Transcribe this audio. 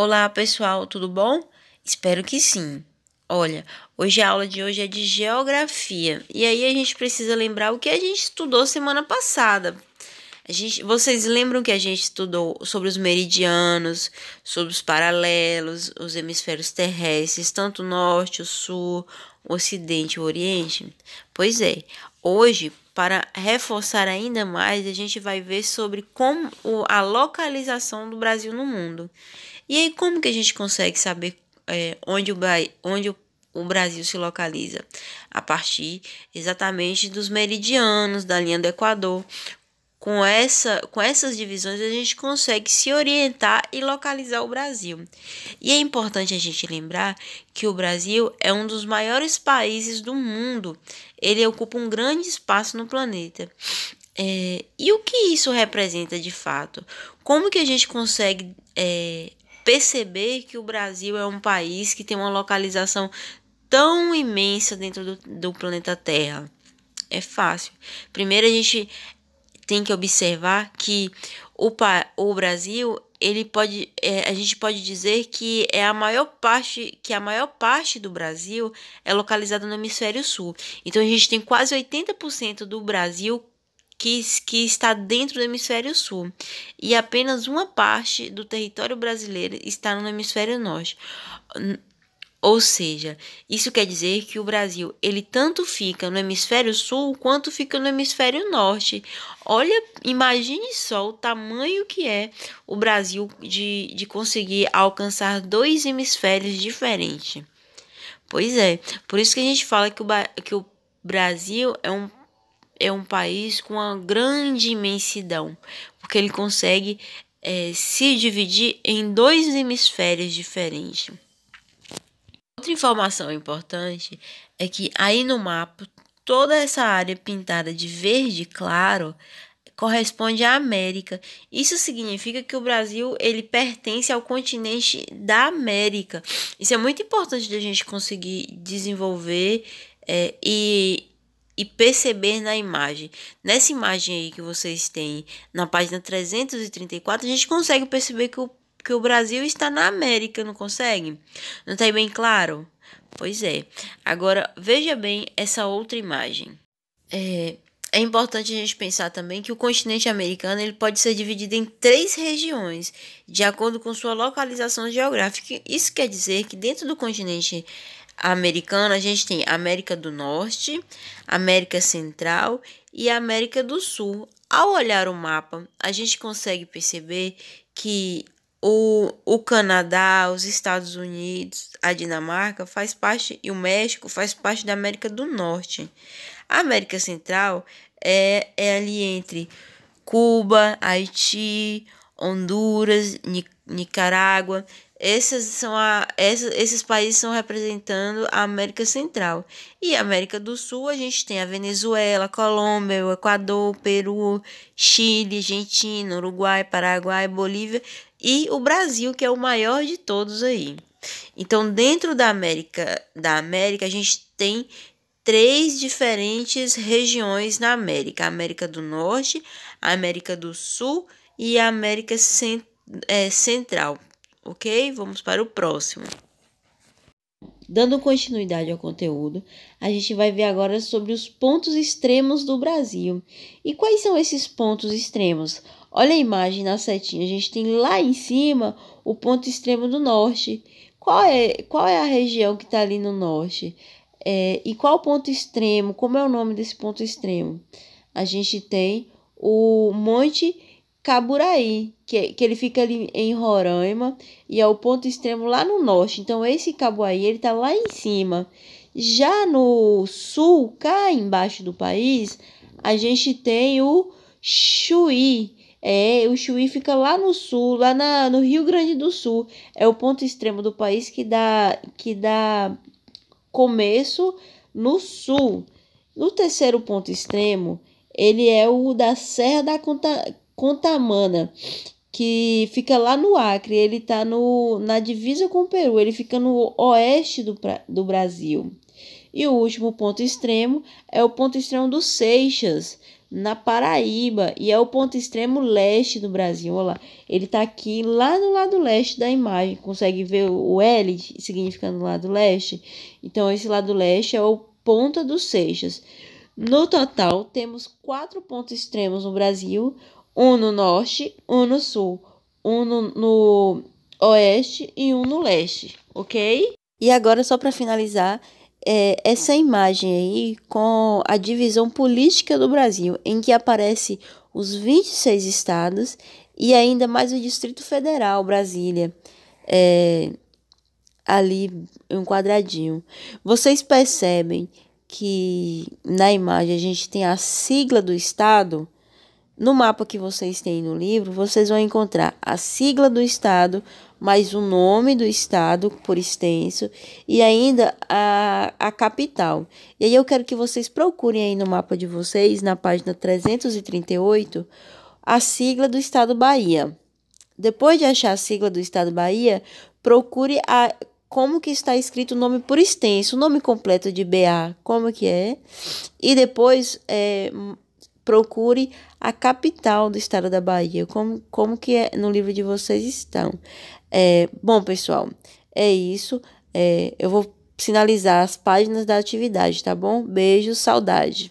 Olá, pessoal, tudo bom? Espero que sim. Olha, hoje a aula de hoje é de geografia. E aí a gente precisa lembrar o que a gente estudou semana passada. A gente, vocês lembram que a gente estudou sobre os meridianos, sobre os paralelos, os hemisférios terrestres, tanto o norte, o sul, o ocidente, o oriente? Pois é. Hoje, para reforçar ainda mais, a gente vai ver sobre como a localização do Brasil no mundo. E aí, como que a gente consegue saber é, onde, o, onde o, o Brasil se localiza? A partir exatamente dos meridianos da linha do Equador, com, essa, com essas divisões, a gente consegue se orientar e localizar o Brasil. E é importante a gente lembrar que o Brasil é um dos maiores países do mundo, ele ocupa um grande espaço no planeta. É, e o que isso representa de fato? Como que a gente consegue é, perceber que o Brasil é um país que tem uma localização tão imensa dentro do, do planeta Terra? É fácil. Primeiro a gente tem que observar que o, o Brasil ele pode é, a gente pode dizer que é a maior parte que a maior parte do Brasil é localizada no hemisfério sul então a gente tem quase 80% do Brasil que, que está dentro do hemisfério sul e apenas uma parte do território brasileiro está no hemisfério norte ou seja, isso quer dizer que o Brasil ele tanto fica no hemisfério sul quanto fica no hemisfério norte. Olha, imagine só o tamanho que é o Brasil de, de conseguir alcançar dois hemisférios diferentes. Pois é, por isso que a gente fala que o, que o Brasil é um, é um país com uma grande imensidão, porque ele consegue é, se dividir em dois hemisférios diferentes. Outra informação importante é que aí no mapa, toda essa área pintada de verde claro corresponde à América. Isso significa que o Brasil ele pertence ao continente da América. Isso é muito importante da gente conseguir desenvolver é, e e perceber na imagem. Nessa imagem aí que vocês têm na página 334, a gente consegue perceber que o porque o Brasil está na América, não consegue? Não está bem claro? Pois é. Agora, veja bem essa outra imagem. É, é importante a gente pensar também que o continente americano ele pode ser dividido em três regiões, de acordo com sua localização geográfica. Isso quer dizer que dentro do continente americano a gente tem América do Norte, América Central e América do Sul. Ao olhar o mapa, a gente consegue perceber que o, o Canadá, os Estados Unidos, a Dinamarca faz parte e o México faz parte da América do Norte. A América Central é, é ali entre Cuba, Haiti, Honduras, Nicarágua. Essas são a, essa, esses países são representando a América Central. E a América do Sul, a gente tem a Venezuela, Colômbia, Equador, Peru, Chile, Argentina, Uruguai, Paraguai, Bolívia e o Brasil, que é o maior de todos aí. Então, dentro da América, da América, a gente tem três diferentes regiões na América: a América do Norte, a América do Sul e a América é, Central, ok? Vamos para o próximo. Dando continuidade ao conteúdo, a gente vai ver agora sobre os pontos extremos do Brasil. E quais são esses pontos extremos? Olha a imagem na setinha, a gente tem lá em cima o ponto extremo do norte. Qual é, qual é a região que está ali no norte? É, e qual o ponto extremo? Como é o nome desse ponto extremo? A gente tem o Monte Caburaí, que, que ele fica ali em Roraima e é o ponto extremo lá no norte. Então esse Cabuaí, ele tá lá em cima. Já no sul, cá embaixo do país, a gente tem o Chuí. É, o Chuí fica lá no sul, lá na, no Rio Grande do Sul. É o ponto extremo do país que dá, que dá começo no sul. No terceiro ponto extremo, ele é o da Serra da Contamana, que fica lá no Acre. Ele está na divisa com o Peru, ele fica no oeste do, do Brasil. E o último ponto extremo é o ponto extremo do Seixas, na Paraíba, e é o ponto extremo leste do Brasil. Olha lá, ele está aqui lá no lado leste da imagem. Consegue ver o L significando lado leste? Então, esse lado leste é o ponta do Seixas. No total, temos quatro pontos extremos no Brasil, um no norte, um no sul, um no, no oeste e um no leste, ok? E agora, só para finalizar, é, essa imagem aí com a divisão política do Brasil, em que aparece os 26 estados e ainda mais o Distrito Federal, Brasília, é, ali um quadradinho. Vocês percebem que na imagem a gente tem a sigla do estado no mapa que vocês têm no livro, vocês vão encontrar a sigla do estado, mais o nome do estado por extenso e ainda a, a capital. E aí eu quero que vocês procurem aí no mapa de vocês, na página 338, a sigla do estado Bahia. Depois de achar a sigla do estado Bahia, procure a como que está escrito o nome por extenso, o nome completo de BA, como que é, e depois é, procure a capital do estado da Bahia, como, como que é, no livro de vocês estão. É, bom, pessoal, é isso. É, eu vou sinalizar as páginas da atividade, tá bom? Beijo, saudade.